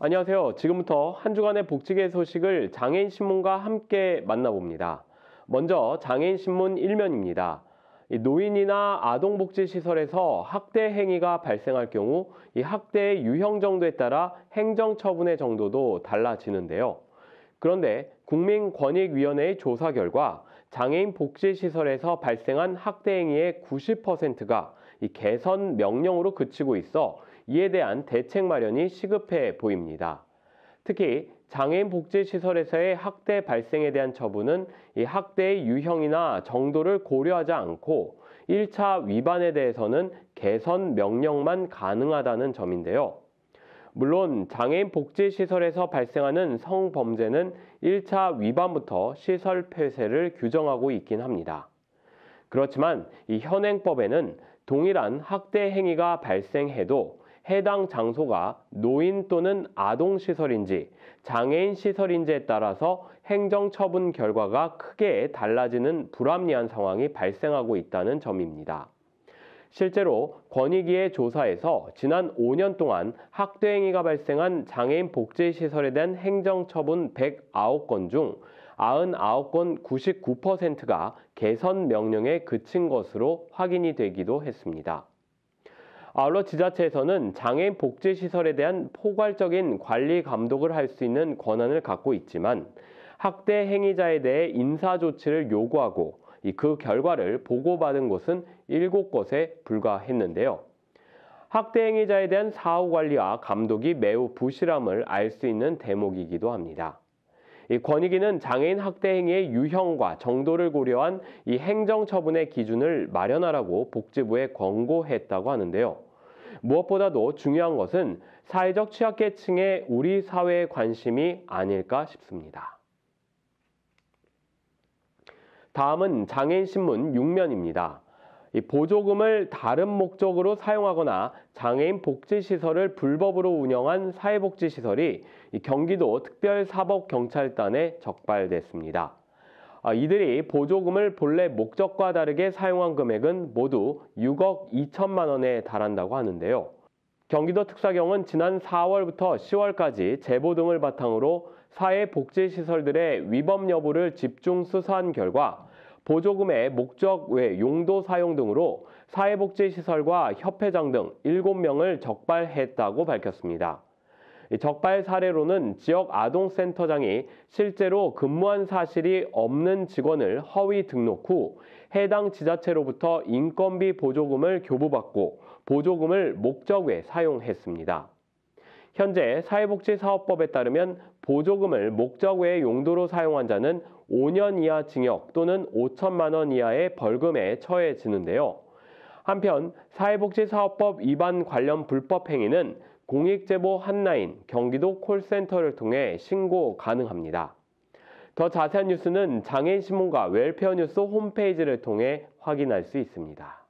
안녕하세요. 지금부터 한 주간의 복지계 소식을 장애인신문과 함께 만나봅니다. 먼저 장애인신문 일면입니다 노인이나 아동복지시설에서 학대 행위가 발생할 경우 이 학대의 유형 정도에 따라 행정처분의 정도도 달라지는데요. 그런데 국민권익위원회의 조사 결과 장애인 복지시설에서 발생한 학대 행위의 90%가 이 개선 명령으로 그치고 있어 이에 대한 대책 마련이 시급해 보입니다. 특히 장애인 복지시설에서의 학대 발생에 대한 처분은 이 학대의 유형이나 정도를 고려하지 않고 1차 위반에 대해서는 개선 명령만 가능하다는 점인데요. 물론 장애인 복지시설에서 발생하는 성범죄는 1차 위반부터 시설 폐쇄를 규정하고 있긴 합니다. 그렇지만 이 현행법에는 동일한 학대 행위가 발생해도 해당 장소가 노인 또는 아동 시설인지 장애인 시설인지에 따라서 행정처분 결과가 크게 달라지는 불합리한 상황이 발생하고 있다는 점입니다. 실제로 권익위의 조사에서 지난 5년 동안 학대 행위가 발생한 장애인 복지시설에 대한 행정처분 109건 중 99건 99%가 개선 명령에 그친 것으로 확인이 되기도 했습니다. 아울러 지자체에서는 장애인 복지시설에 대한 포괄적인 관리 감독을 할 수 있는 권한을 갖고 있지만 학대 행위자에 대해 인사 조치를 요구하고 그 결과를 보고받은 곳은 7곳에 불과했는데요. 학대 행위자에 대한 사후 관리와 감독이 매우 부실함을 알 수 있는 대목이기도 합니다. 권익위는 장애인 학대 행위의 유형과 정도를 고려한 이 행정처분의 기준을 마련하라고 복지부에 권고했다고 하는데요. 무엇보다도 중요한 것은 사회적 취약계층의 우리 사회의 관심이 아닐까 싶습니다. 다음은 장애인 신문 6면입니다. 보조금을 다른 목적으로 사용하거나 장애인 복지시설을 불법으로 운영한 사회복지시설이 경기도 특별사법경찰단에 적발됐습니다. 아, 이들이 보조금을 본래 목적과 다르게 사용한 금액은 모두 6억 2천만 원에 달한다고 하는데요. 경기도 특사경은 지난 4월부터 10월까지 제보 등을 바탕으로 사회복지시설들의 위법 여부를 집중 수사한 결과 보조금의 목적 외 용도 사용 등으로 사회복지시설과 협회장 등 7명을 적발했다고 밝혔습니다. 적발 사례로는 지역 아동센터장이 실제로 근무한 사실이 없는 직원을 허위 등록 후 해당 지자체로부터 인건비 보조금을 교부받고 보조금을 목적 외 사용했습니다. 현재 사회복지사업법에 따르면 보조금을 목적 외의 용도로 사용한 자는 5년 이하 징역 또는 5천만 원 이하의 벌금에 처해지는데요. 한편 사회복지사업법 위반 관련 불법 행위는 공익제보 한라인 경기도 콜센터를 통해 신고 가능합니다. 더 자세한 뉴스는 장애인신문과 웰페어뉴스 홈페이지를 통해 확인할 수 있습니다.